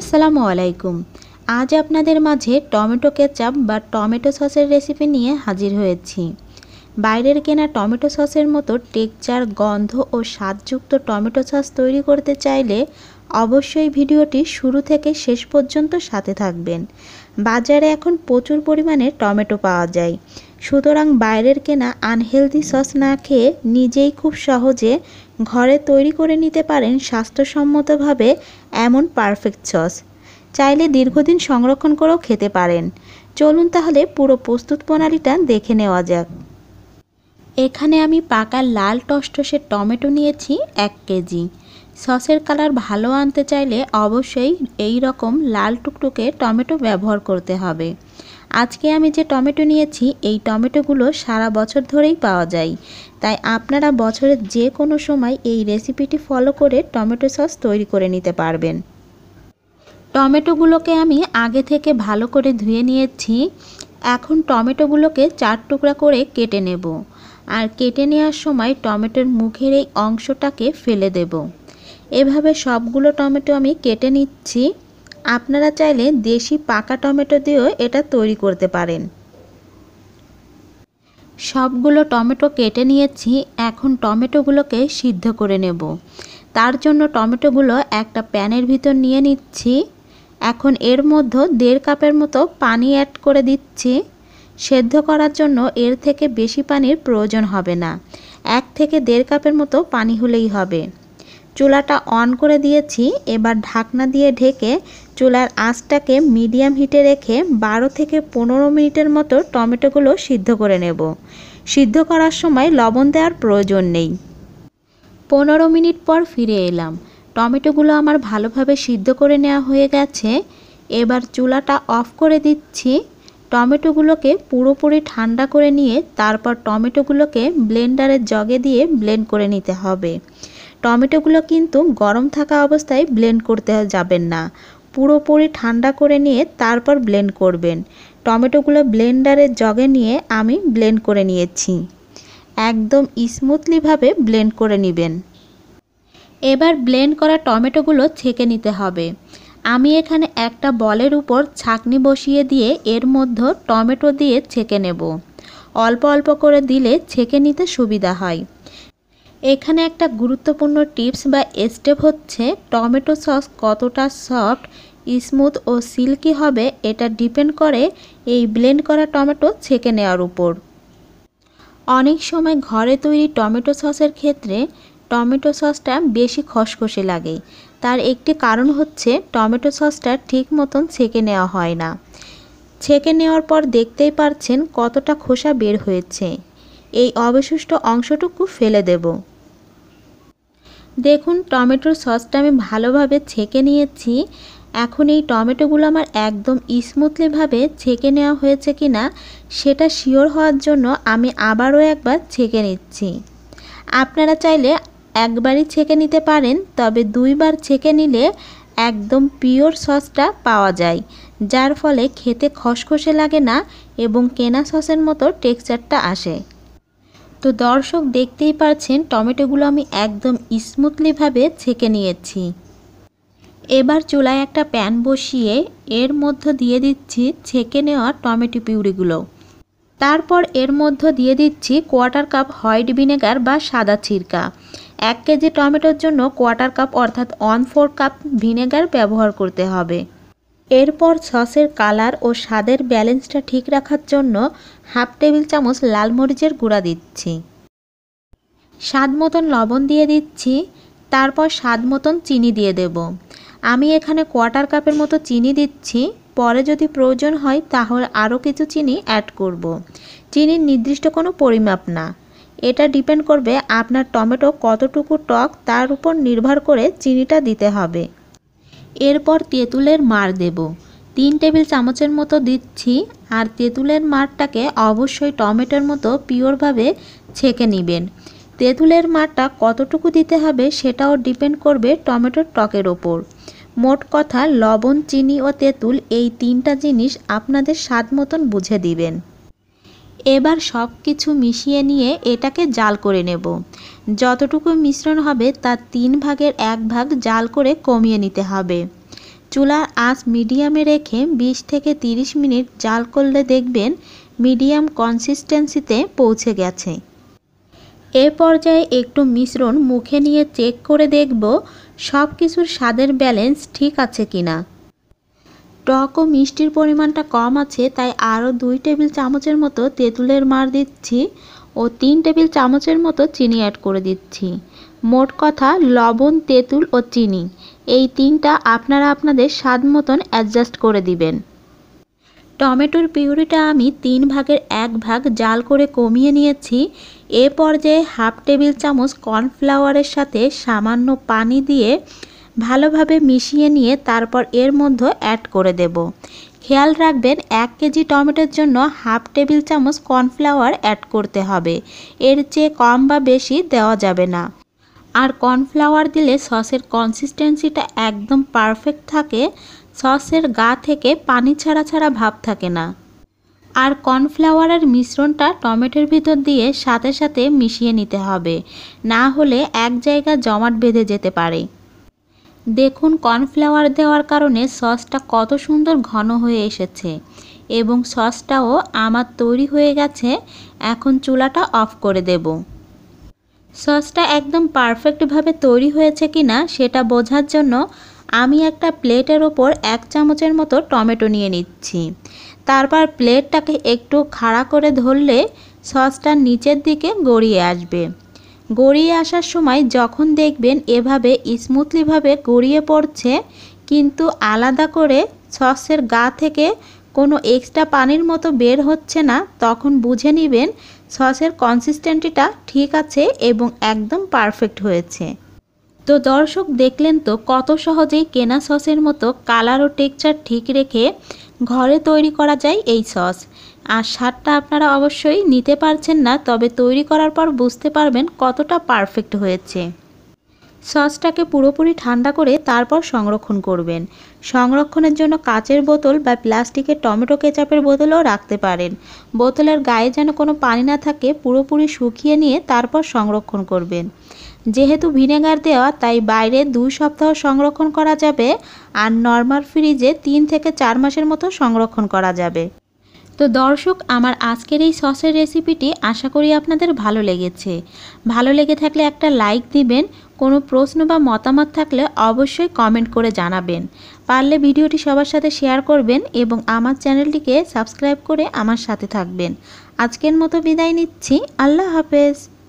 আসসালামু আলাইকুম আজ আপনাদের মাঝে টমেটো কেচাপ বা টমেটো সসের রেসিপি নিয়ে হাজির হয়েছি বাইরের কেনা টমেটো সসের মতো টেকচার গন্ধ ও স্বাদযুক্ত টমেটো সস তৈরি করতে চাইলে অবশ্যই ভিডিওটি শুরু থেকে শেষ পর্যন্ত সাথে থাকবেন বাজারে এখন প্রচুর পরিমাণে টমেটো পাওয়া যায় সুতরাং বাইরের কেনা আনহেলদি সস না খেয়ে নিজেই খুব সহজে ঘরে তৈরি করে নিতে পারেন স্বাস্থ্যসম্মতভাবে এমন পারফেক্ট সস চাইলে দীর্ঘদিন সংরক্ষণ করেও খেতে পারেন চলুন তাহলে পুরো প্রস্তুত প্রণালীটা দেখে নেওয়া যাক এখানে আমি পাকা লাল টসটসে টমেটো নিয়েছি এক কেজি সসের কালার ভালো আনতে চাইলে অবশ্যই এই রকম লাল টুকটুকে টমেটো ব্যবহার করতে হবে আজকে আমি যে টমেটো নিয়েছি এই টমেটোগুলো সারা বছর ধরেই পাওয়া যায় তাই আপনারা বছরের যে কোনো সময় এই রেসিপিটি ফলো করে টমেটো সস তৈরি করে নিতে পারবেন টমেটোগুলোকে আমি আগে থেকে ভালো করে ধুয়ে নিয়েছি এখন টমেটোগুলোকে চার টুকরা করে কেটে নেব আর কেটে নেওয়ার সময় টমেটোর মুখের এই অংশটাকে ফেলে দেবো এভাবে সবগুলো টমেটো আমি কেটে নিচ্ছি আপনারা চাইলে দেশি পাকা টমেটো দিয়েও এটা তৈরি করতে পারেন সবগুলো টমেটো কেটে নিয়েছি এখন টমেটোগুলোকে সিদ্ধ করে নেব তার জন্য টমেটোগুলো একটা প্যানের ভিতর নিয়ে নিচ্ছি এখন এর মধ্যে দেড় কাপের মতো পানি অ্যাড করে দিচ্ছি সেদ্ধ করার জন্য এর থেকে বেশি পানির প্রয়োজন হবে না এক থেকে দেড় কাপের মতো পানি হলেই হবে চুলাটা অন করে দিয়েছি এবার ঢাকনা দিয়ে ঢেকে চুলার আঁচটাকে মিডিয়াম হিটে রেখে বারো থেকে পনেরো মিনিটের মতো টমেটোগুলো সিদ্ধ করে নেব সিদ্ধ করার সময় লবণ দেওয়ার প্রয়োজন নেই পনেরো মিনিট পর ফিরে এলাম টমেটোগুলো আমার ভালোভাবে সিদ্ধ করে নেওয়া হয়ে গেছে এবার চুলাটা অফ করে দিচ্ছি টমেটোগুলোকে পুরোপুরি ঠান্ডা করে নিয়ে তারপর টমেটোগুলোকে ব্লেন্ডারের জগে দিয়ে ব্লেন্ড করে নিতে হবে টমেটোগুলো কিন্তু গরম থাকা অবস্থায় ব্লেন্ড করতে যাবেন না পুরোপুরি ঠান্ডা করে নিয়ে তারপর ব্লেন্ড করবেন টমেটোগুলো ব্লেন্ডারের জগে নিয়ে আমি ব্লেন্ড করে নিয়েছি একদম স্মুথলিভাবে ব্লেন্ড করে নেবেন এবার ব্লেন্ড করা টমেটোগুলো ছেঁকে নিতে হবে আমি এখানে একটা বলের উপর ছাকনি বসিয়ে দিয়ে এর মধ্যে টমেটো দিয়ে ছেঁকে নেব অল্প অল্প করে দিলে ছেঁকে নিতে সুবিধা হয় এখানে একটা গুরুত্বপূর্ণ টিপস বা স্টেপ হচ্ছে টমেটো সস কতটা সফট স্মুথ ও সিল্কি হবে এটা ডিপেন্ড করে এই ব্লেন্ড করা টমেটো ছেঁকে নেওয়ার উপর অনেক সময় ঘরে তৈরি টমেটো সসের ক্ষেত্রে টমেটো সসটা বেশি খসখসে লাগে তার একটি কারণ হচ্ছে টমেটো সসটা ঠিক মতন ছেঁকে নেওয়া হয় না ছেঁকে নেওয়ার পর দেখতেই পারছেন কতটা খোসা বের হয়েছে এই অবশিষ্ট অংশটুকু ফেলে দেবো দেখুন টমেটোর সসটা আমি ভালোভাবে ছেঁকে নিয়েছি এখন এই টমেটোগুলো আমার একদম স্মুথলিভাবে ছেঁকে নেওয়া হয়েছে কি না সেটা শিওর হওয়ার জন্য আমি আবারও একবার ছেঁকে নিচ্ছি আপনারা চাইলে একবারই ছেঁকে নিতে পারেন তবে দুইবার ছেঁকে নিলে একদম পিওর সসটা পাওয়া যায় যার ফলে খেতে খসখসে লাগে না এবং কেনা সসের মতো টেক্সচারটা আসে তো দর্শক দেখতেই পারছেন টমেটোগুলো আমি একদম স্মুথলিভাবে ছেঁকে নিয়েছি এবার চুলায় একটা প্যান বসিয়ে এর মধ্য দিয়ে দিচ্ছি ছেঁকে নেওয়া টমেটো পিউরিগুলো তারপর এর মধ্য দিয়ে দিচ্ছি কোয়ার্টার কাপ হোয়াইট ভিনেগার বা সাদা ছিরকা এক কেজি টমেটোর জন্য কোয়ার্টার কাপ অর্থাৎ ওয়ান ফোর কাপ ভিনেগার ব্যবহার করতে হবে এরপর সসের কালার ও স্বাদের ব্যালেন্সটা ঠিক রাখার জন্য হাফ টেবিল চামচ লাল মরিচের গুঁড়া দিচ্ছি স্বাদ মতন লবণ দিয়ে দিচ্ছি তারপর স্বাদ মতন চিনি দিয়ে দেব আমি এখানে কোয়ার্টার কাপের মতো চিনি দিচ্ছি পরে যদি প্রয়োজন হয় তাহলে আরও কিছু চিনি অ্যাড করব। চিনির নির্দিষ্ট কোনো পরিমাপ না এটা ডিপেন্ড করবে আপনার টমেটো কতটুকু টক তার উপর নির্ভর করে চিনিটা দিতে হবে এরপর তেঁতুলের মার দেব তিন টেবিল চামচের মতো দিচ্ছি আর তেঁতুলের মারটাকে অবশ্যই টমেটোর মতো পিওরভাবে ছেঁকে নেবেন তেঁতুলের মারটা কতটুকু দিতে হবে সেটাও ডিপেন্ড করবে টমেটোর টকের ওপর মোট কথা লবণ চিনি ও তেঁতুল এই তিনটা জিনিস আপনাদের স্বাদ মতন বুঝে দিবেন এবার সব কিছু মিশিয়ে নিয়ে এটাকে জাল করে নেব যতটুকু মিশ্রণ হবে তার তিন ভাগের এক ভাগ জাল করে কমিয়ে নিতে হবে চুলার আঁচ মিডিয়ামে রেখে ২০ থেকে ৩০ মিনিট জাল করলে দেখবেন মিডিয়াম কনসিস্টেন্সিতে পৌঁছে গেছে এ পর্যায়ে একটু মিশ্রণ মুখে নিয়ে চেক করে দেখব সব কিছুর স্বাদের ব্যালেন্স ঠিক আছে কিনা টক ও মিষ্টির পরিমাণটা কম আছে তাই আরও দুই টেবিল চামচের মতো তেঁতুলের মার দিচ্ছি ও তিন টেবিল চামচের মতো চিনি অ্যাড করে দিচ্ছি মোট কথা লবণ তেঁতুল ও চিনি এই তিনটা আপনারা আপনাদের স্বাদ মতন অ্যাডজাস্ট করে দিবেন টমেটোর পিউরিটা আমি তিন ভাগের এক ভাগ জাল করে কমিয়ে নিয়েছি এ পর্যায়ে হাফ টেবিল চামচ কর্নফ্লাওয়ারের সাথে সামান্য পানি দিয়ে ভালোভাবে মিশিয়ে নিয়ে তারপর এর মধ্যে অ্যাড করে দেব খেয়াল রাখবেন এক কেজি টমেটোর জন্য হাফ টেবিল চামচ কর্নফ্লাওয়ার অ্যাড করতে হবে এর চেয়ে কম বা বেশি দেওয়া যাবে না আর কর্নফ্লাওয়ার দিলে সসের কনসিস্টেন্সিটা একদম পারফেক্ট থাকে সসের গা থেকে পানি ছাড়া ছাড়া ভাব থাকে না আর কর্নফ্লাওয়ারের মিশ্রণটা টমেটোর ভিতর দিয়ে সাথে সাথে মিশিয়ে নিতে হবে না হলে এক জায়গা জমাট বেঁধে যেতে পারে দেখুন কর্নফ্লাওয়ার দেওয়ার কারণে সসটা কত সুন্দর ঘন হয়ে এসেছে এবং সসটাও আমার তৈরি হয়ে গেছে এখন চুলাটা অফ করে দেব সসটা একদম পারফেক্টভাবে তৈরি হয়েছে কিনা সেটা বোঝার জন্য আমি একটা প্লেটের ওপর এক চামচের মতো টমেটো নিয়ে নিচ্ছি তারপর প্লেটটাকে একটু খাড়া করে ধরলে সসটা নিচের দিকে গড়িয়ে আসবে গড়িয়ে আসার সময় যখন দেখবেন এভাবে স্মুথলিভাবে গড়িয়ে পড়ছে কিন্তু আলাদা করে সসের গা থেকে কোনো এক্সট্রা পানির মতো বের হচ্ছে না তখন বুঝে নেবেন সসের কনসিস্টেন্টিটা ঠিক আছে এবং একদম পারফেক্ট হয়েছে তো দর্শক দেখলেন তো কত সহজেই কেনা সসের মতো কালার ও টেক্সচার ঠিক রেখে ঘরে তৈরি করা যায় এই সস আর স্বাদটা আপনারা অবশ্যই নিতে পারছেন না তবে তৈরি করার পর বুঝতে পারবেন কতটা পারফেক্ট হয়েছে সসটাকে পুরোপুরি ঠান্ডা করে তারপর সংরক্ষণ করবেন সংরক্ষণের জন্য কাচের বোতল বা প্লাস্টিকের টমেটো কেচাপের বোতলও রাখতে পারেন বোতলের গায়ে যেন কোনো পানি না থাকে পুরোপুরি শুকিয়ে নিয়ে তারপর সংরক্ষণ করবেন যেহেতু ভিনেগার দেওয়া তাই বাইরে দুই সপ্তাহ সংরক্ষণ করা যাবে আর নর্মাল ফ্রিজে তিন থেকে চার মাসের মতো সংরক্ষণ করা যাবে তো দর্শক আমার আজকের এই সসের রেসিপিটি আশা করি আপনাদের ভালো লেগেছে ভালো লেগে থাকলে একটা লাইক দিবেন কোনো প্রশ্ন বা মতামত থাকলে অবশ্যই কমেন্ট করে জানাবেন পারলে ভিডিওটি সবার সাথে শেয়ার করবেন এবং আমার চ্যানেলটিকে সাবস্ক্রাইব করে আমার সাথে থাকবেন আজকের মতো বিদায় নিচ্ছি আল্লাহ হাফেজ